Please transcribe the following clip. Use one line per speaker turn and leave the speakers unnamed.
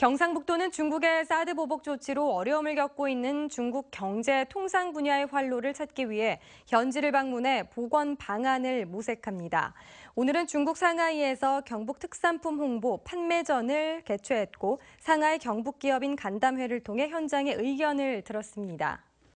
경상북도는 중국의 사드 보복 조치로 어려움을 겪고 있는 중국 경제 통상 분야의 활로를 찾기 위해 현지를 방문해 복원 방안을 모색합니다. 오늘은 중국 상하이에서 경북 특산품 홍보 판매전을 개최했고 상하이 경북 기업인 간담회를 통해 현장의 의견을 들었습니다.